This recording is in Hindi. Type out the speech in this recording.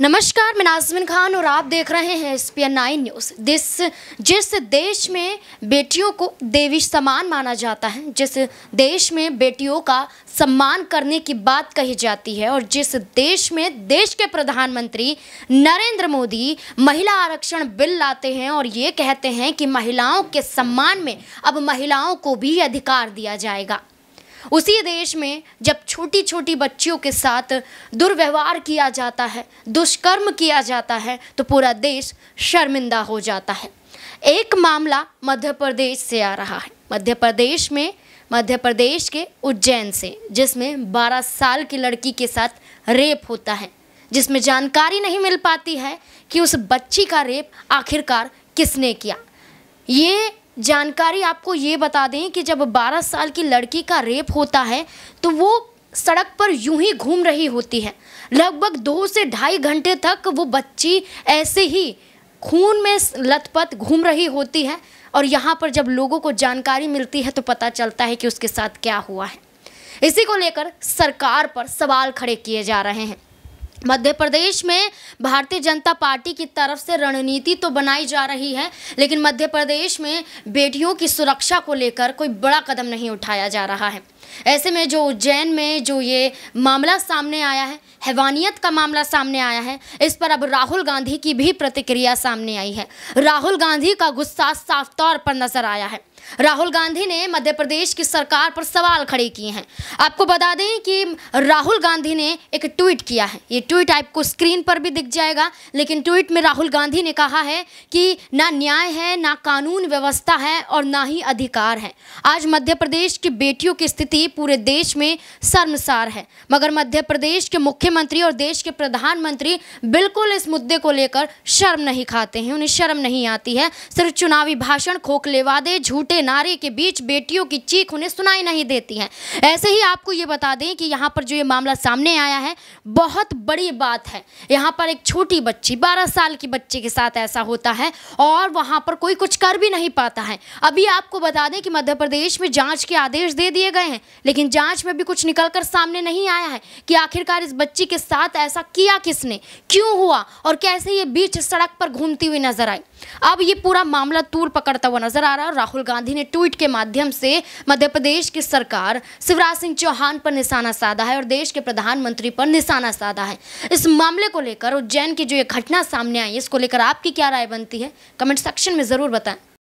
नमस्कार मैं नाजमिन खान और आप देख रहे हैं S P N nine news दिस जिस देश में बेटियों को देवी समान माना जाता है जिस देश में बेटियों का सम्मान करने की बात कही जाती है और जिस देश में देश के प्रधानमंत्री नरेंद्र मोदी महिला आरक्षण बिल लाते हैं और ये कहते हैं कि महिलाओं के सम्मान में अब महिलाओं को भी अधिकार दिया जाएगा उसी देश में जब छोटी छोटी बच्चियों के साथ दुर्व्यवहार किया जाता है दुष्कर्म किया जाता है तो पूरा देश शर्मिंदा हो जाता है एक मामला मध्य प्रदेश से आ रहा है मध्य प्रदेश में मध्य प्रदेश के उज्जैन से जिसमें 12 साल की लड़की के साथ रेप होता है जिसमें जानकारी नहीं मिल पाती है कि उस बच्ची का रेप आखिरकार किसने किया ये जानकारी आपको ये बता दें कि जब 12 साल की लड़की का रेप होता है तो वो सड़क पर यूं ही घूम रही होती है लगभग दो से ढाई घंटे तक वो बच्ची ऐसे ही खून में लथपथ घूम रही होती है और यहाँ पर जब लोगों को जानकारी मिलती है तो पता चलता है कि उसके साथ क्या हुआ है इसी को लेकर सरकार पर सवाल खड़े किए जा रहे हैं मध्य प्रदेश में भारतीय जनता पार्टी की तरफ से रणनीति तो बनाई जा रही है लेकिन मध्य प्रदेश में बेटियों की सुरक्षा को लेकर कोई बड़ा कदम नहीं उठाया जा रहा है ऐसे में जो उज्जैन में जो ये मामला सामने आया है हैवानियत का मामला सामने आया है इस पर अब राहुल गांधी की भी प्रतिक्रिया सामने आई है राहुल गांधी का गुस्सा साफ तौर पर नजर आया है राहुल गांधी ने मध्य प्रदेश की सरकार पर सवाल खड़े किए हैं आपको बता दें कि राहुल गांधी ने एक ट्वीट किया है ये ट्वीट आपको स्क्रीन पर भी दिख जाएगा लेकिन ट्वीट में राहुल गांधी ने कहा है कि ना न्याय है ना कानून व्यवस्था है और ना ही अधिकार है आज मध्य प्रदेश की बेटियों की स्थिति स्थिति पूरे देश में शर्मसार है मगर मध्य प्रदेश के मुख्यमंत्री और देश के प्रधानमंत्री बिल्कुल इस मुद्दे को लेकर शर्म नहीं खाते हैं उन्हें शर्म नहीं आती है सिर्फ चुनावी भाषण खोखले वादे झूठे नारे के बीच बेटियों की चीख उन्हें सुनाई नहीं देती है ऐसे ही आपको ये बता दें कि यहाँ पर जो ये मामला सामने आया है बहुत बड़ी बात है यहाँ पर एक छोटी बच्ची बारह साल की बच्ची के साथ ऐसा होता है और वहाँ पर कोई कुछ कर भी नहीं पाता है अभी आपको बता दें कि मध्य प्रदेश में जांच के आदेश दे दिए गए हैं लेकिन जांच में भी कुछ निकल कर सामने नहीं आया है कि आखिरकार इस बच्ची के साथ ऐसा किया किसने क्यों हुआ और कैसे ये बीच सड़क पर घूमती हुई नजर आई अब ये पूरा मामला तूर पकड़ता हुआ नजर आ रहा है और राहुल गांधी ने ट्वीट के माध्यम से मध्य प्रदेश की सरकार शिवराज सिंह चौहान पर निशाना साधा है और देश के प्रधानमंत्री पर निशाना साधा है इस मामले को लेकर उज्जैन की जो ये घटना सामने आई इसको लेकर आपकी क्या राय बनती है कमेंट सेक्शन में ज़रूर बताएं